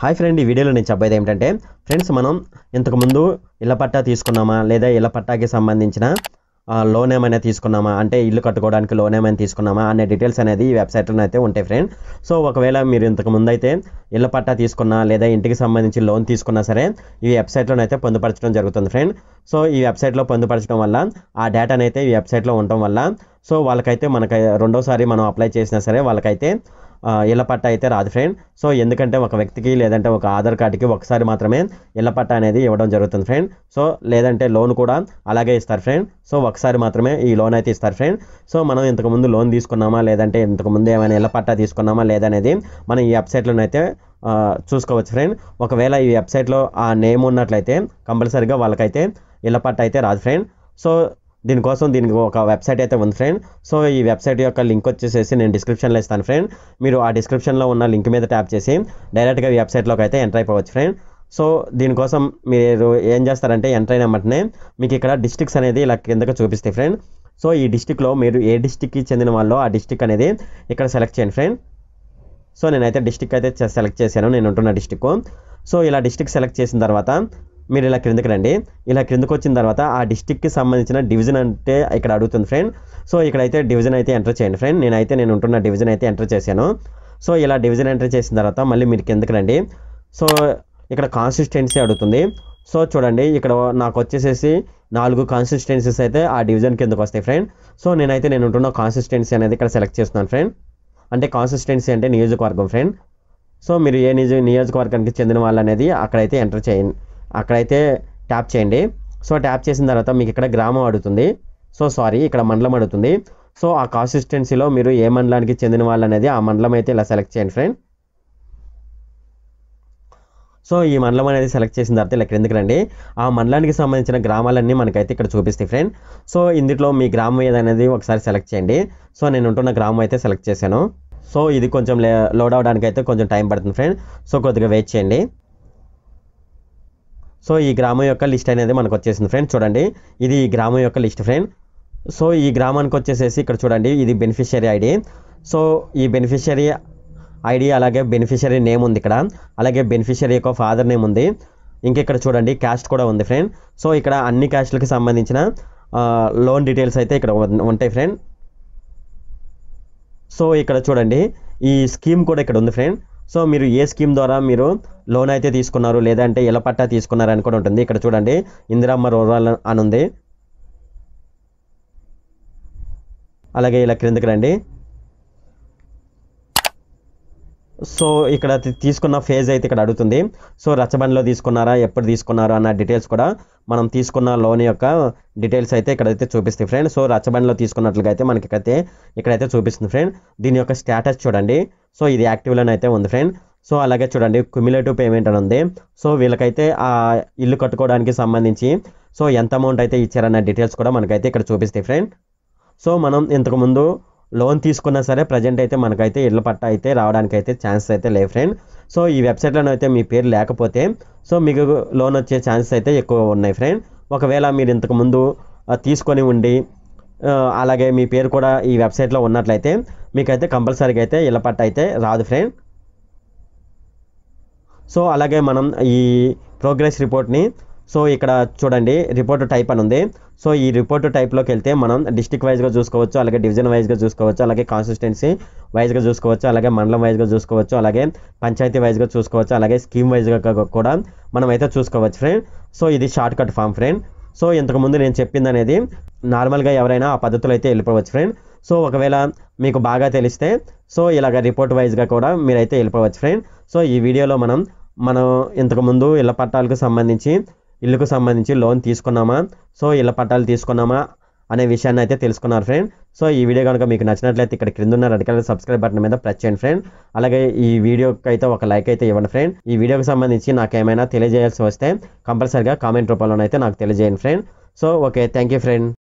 hi friend ఈ వీడియోలో నేను చెప్పేది ఏంటంటే ఫ్రెండ్స్ మనం ఇంతకుముందు ఇళ్ళ పట్టా తీసుకున్నామా లేదా ఇళ్ళ పట్టాకి సంబంధించిన లోన్ ఏమైనా తీసుకున్నామా అంటే ఇల్లు కట్టుకోవడానికి లోన్ ఏమైనా తీసుకున్నామా అనే డీటెయిల్స్ అనేది ఈ వెబ్సైట్లో అయితే ఉంటాయి ఫ్రెండ్ సో ఒకవేళ మీరు ఇంతకు ముందు అయితే ఇళ్ళ పట్టా తీసుకున్నా లేదా ఇంటికి సంబంధించి లోన్ తీసుకున్నా సరే ఈ వెబ్సైట్లో అయితే పొందుపరచడం జరుగుతుంది ఫ్రెండ్ సో ఈ వెబ్సైట్లో పొందుపరచడం వల్ల ఆ డేటానైతే ఈ వెబ్సైట్లో ఉండటం వల్ల సో వాళ్ళకైతే మనకి రెండోసారి మనం అప్లై చేసినా సరే వాళ్ళకైతే ఇళ్ల పట్టా అయితే రాదు ఫ్రెండ్ సో ఎందుకంటే ఒక వ్యక్తికి లేదంటే ఒక ఆధార్ కార్డుకి ఒకసారి మాత్రమే ఇళ్ల పట్టా అనేది ఇవ్వడం జరుగుతుంది ఫ్రెండ్ సో లేదంటే లోన్ కూడా అలాగే ఇస్తారు ఫ్రెండ్ సో ఒకసారి మాత్రమే ఈ లోన్ అయితే ఇస్తారు ఫ్రెండ్ సో మనం ఇంతకుముందు లోన్ తీసుకున్నామా లేదంటే ఇంతకుముందు ఏమైనా ఇళ్ల పట్టా తీసుకున్నామా లేదనేది మనం ఈ వెబ్సైట్లోనైతే చూసుకోవచ్చు ఫ్రెండ్ ఒకవేళ ఈ వెబ్సైట్లో ఆ నేమ్ ఉన్నట్లయితే కంపల్సరీగా వాళ్ళకైతే ఇళ్ల పట్టా అయితే రాదు ఫ్రెండ్ సో దీనికోసం దీనికి ఒక వెబ్సైట్ అయితే ఉంది ఫ్రెండ్ సో ఈ వెబ్సైట్ యొక్క లింక్ వచ్చేసేసి నేను డిస్క్రిప్షన్లో ఇస్తాను ఫ్రెండ్ మీరు ఆ డిస్క్రిప్షన్లో ఉన్న లింక్ మీద ట్యాప్ చేసి డైరెక్ట్గా వెబ్సైట్లోకి అయితే ఎంటర్ అయిపోవచ్చు ఫ్రెండ్ సో దీనికోసం మీరు ఏం చేస్తారంటే ఎంటర్ అయిన వెంటనే మీకు ఇక్కడ డిస్ట్రిక్స్ అనేది ఇలా కిందకు చూపిస్తాయి ఫ్రెండ్ సో ఈ డిస్టిక్లో మీరు ఏ డిస్టిక్కి చెందిన వాళ్ళు ఆ డిస్టిక్ అనేది ఇక్కడ సెలెక్ట్ చేయండి ఫ్రెండ్ సో నేనైతే డిస్టిక్ అయితే సెలెక్ట్ చేశాను నేను ఉంటున్న డిస్టిక్ సో ఇలా డిస్టిక్ సెలెక్ట్ చేసిన తర్వాత మీరు ఇలా క్రిందకి రండి ఇలా క్రిందకు వచ్చిన తర్వాత ఆ డిస్టిక్కి సంబంధించిన డివిజన్ అంటే ఇక్కడ అడుగుతుంది ఫ్రెండ్ సో ఇక్కడైతే డివిజన్ అయితే ఎంటర్ చేయండి ఫ్రెండ్ నేనైతే నేను ఉంటున్న డివిజన్ అయితే ఎంటర్ చేశాను సో ఇలా డివిజన్ ఎంటర్ చేసిన తర్వాత మళ్ళీ మీరు కిందకి రండి సో ఇక్కడ కాన్సిస్టెన్సీ అడుగుతుంది సో చూడండి ఇక్కడ నాకు వచ్చేసేసి నాలుగు కాన్సిస్టెన్సీస్ అయితే ఆ డివిజన్ కిందకు వస్తాయి ఫ్రెండ్ సో నేనైతే నేను ఉంటున్న కాన్సిస్టెన్సీ అనేది ఇక్కడ సెలెక్ట్ చేస్తున్నాను ఫ్రెండ్ అంటే కాన్సిస్టెన్సీ అంటే నియోజకవర్గం ఫ్రెండ్ సో మీరు ఏ నియోజ నియోజకవర్గానికి చెందిన వాళ్ళు అనేది అక్కడైతే ఎంటర్ చేయండి అక్కడైతే ట్యాప్ చేయండి సో ట్యాప్ చేసిన తర్వాత మీకు ఇక్కడ గ్రామం అడుగుతుంది సో సారీ ఇక్కడ మండలం అడుగుతుంది సో ఆ కాన్సిస్టెన్సీలో మీరు ఏ మండలానికి చెందిన వాళ్ళు అనేది ఆ మండలం అయితే ఇలా సెలెక్ట్ చేయండి ఫ్రెండ్ సో ఈ మండలం అనేది సెలెక్ట్ చేసిన తర్వాత ఇలా క్రిందికి రండి ఆ మండలానికి సంబంధించిన గ్రామాలన్నీ మనకైతే ఇక్కడ చూపిస్తాయి ఫ్రెండ్ సో ఇందులో మీ గ్రామం ఏదనేది ఒకసారి సెలెక్ట్ చేయండి సో నేను ఉంటున్న గ్రామం అయితే సెలెక్ట్ చేశాను సో ఇది కొంచెం లోడ్ అవడానికి అయితే కొంచెం టైం పడుతుంది ఫ్రెండ్ సో కొద్దిగా వెయిట్ చేయండి సో ఈ గ్రామం యొక్క లిస్ట్ అనేది మనకు వచ్చేసింది ఫ్రెండ్ చూడండి ఇది ఈ గ్రామం యొక్క లిస్ట్ ఫ్రెండ్ సో ఈ గ్రామానికి వచ్చేసేసి ఇక్కడ చూడండి ఇది బెనిఫిషియరీ ఐడి సో ఈ బెనిఫిషియరీ ఐడి అలాగే బెనిఫిషియరీ నేమ్ ఉంది ఇక్కడ అలాగే బెనిఫిషియరీ యొక్క ఫాదర్ నేమ్ ఉంది ఇంక ఇక్కడ చూడండి క్యాస్ట్ కూడా ఉంది ఫ్రెండ్ సో ఇక్కడ అన్ని క్యాస్ట్లకు సంబంధించిన లోన్ డీటెయిల్స్ అయితే ఇక్కడ ఉంటాయి ఫ్రెండ్ సో ఇక్కడ చూడండి ఈ స్కీమ్ కూడా ఇక్కడ ఉంది ఫ్రెండ్ సో మీరు ఏ స్కీమ్ ద్వారా మీరు లోన్ అయితే తీసుకున్నారు లేదంటే ఇల పట్టా తీసుకున్నారు అని కూడా ఉంటుంది ఇక్కడ చూడండి ఇందిరామ్మ రూరల్ అని ఉంది అలాగే ఇలా క్రిందికి రండి సో ఇక్కడ తీసుకున్న ఫేజ్ అయితే ఇక్కడ అడుగుతుంది సో రచ్చబండలో తీసుకున్నారా ఎప్పుడు తీసుకున్నారా అన్న డీటెయిల్స్ కూడా మనం తీసుకున్న లోన్ యొక్క డీటెయిల్స్ అయితే ఇక్కడైతే చూపిస్తుంది ఫ్రెండ్ సో రచ్చబండలో తీసుకున్నట్లుగా అయితే మనకి అయితే ఇక్కడైతే చూపిస్తుంది ఫ్రెండ్ దీని యొక్క స్టేటస్ చూడండి సో ఇది యాక్టివ్లోనే అయితే ఉంది ఫ్రెండ్ సో అలాగే చూడండి క్యుములేటివ్ పేమెంట్ అని ఉంది సో వీళ్ళకైతే ఆ ఇల్లు కట్టుకోవడానికి సంబంధించి సో ఎంత అమౌంట్ అయితే ఇచ్చారన్న డీటెయిల్స్ కూడా మనకైతే ఇక్కడ చూపిస్తాయి ఫ్రెండ్ సో మనం ఇంతకుముందు లోన్ తీసుకున్నా సరే ప్రజెంట్ అయితే మనకైతే ఇళ్ళ పట్ట అయితే రావడానికి అయితే ఛాన్సెస్ అయితే లేవు ఫ్రెండ్ సో ఈ వెబ్సైట్లోనే అయితే మీ పేరు లేకపోతే సో మీకు లోన్ వచ్చే ఛాన్సెస్ అయితే ఎక్కువ ఉన్నాయి ఫ్రెండ్ ఒకవేళ మీరు ఇంతకుముందు తీసుకొని ఉండి అలాగే మీ పేరు కూడా ఈ వెబ్సైట్లో ఉన్నట్లయితే మీకైతే కంపల్సరీగా అయితే ఇళ్ళ పట్ట అయితే రాదు ఫ్రెండ్ సో అలాగే మనం ఈ ప్రోగ్రెస్ రిపోర్ట్ని సో ఇక్కడ చూడండి రిపోర్ట్ టైప్ అని ఉంది సో ఈ రిపోర్ట్ టైప్లోకి వెళ్తే మనం డిస్టిక్ వైజ్గా చూసుకోవచ్చు అలాగే డివిజన్ వైజ్గా చూసుకోవచ్చు అలాగే కాన్సిస్టెన్సీ వైజ్గా చూసుకోవచ్చు అలాగే మండలం వైజ్గా చూసుకోవచ్చు అలాగే పంచాయతీ వైజ్గా చూసుకోవచ్చు అలాగే స్కీమ్ వైజ్గా కూడా మనం అయితే చూసుకోవచ్చు ఫ్రెండ్ సో ఇది shortcut form friend so ఇంతకుముందు నేను చెప్పింది అనేది నార్మల్గా ఎవరైనా ఆ పద్ధతులు అయితే వెళ్ళిపోవచ్చు ఫ్రెండ్ సో ఒకవేళ మీకు బాగా తెలిస్తే సో ఇలాగ రిపోర్ట్ వైజ్గా కూడా మీరైతే వెళ్ళిపోవచ్చు ఫ్రెండ్ సో ఈ వీడియోలో మనం మనం ఇంతకుముందు ఇళ్ళ పట్టాలకు సంబంధించి ఇల్లుకు సంబంధించి లోన్ తీసుకున్నామా సో ఇళ్ళ పట్టాలు తీసుకున్నామా అనే విషయాన్ని అయితే తెలుసుకున్నారు ఫ్రెండ్ సో ఈ వీడియో కనుక మీకు నచ్చినట్లయితే ఇక్కడ క్రింద ఉన్న రెడ్ కలర్ సబ్స్క్రైబ్ బటన్ మీద ప్రెస్ చేయండి ఫ్రెండ్ అలాగే ఈ వీడియోకి అయితే ఒక లైక్ అయితే ఇవ్వండి ఫ్రెండ్ ఈ వీడియోకి సంబంధించి నాకు ఏమైనా తెలియజేయాల్సి వస్తే కంపల్సరిగా కామెంట్ రూపంలోనైతే నాకు తెలియజేయండి friend so okay thank friend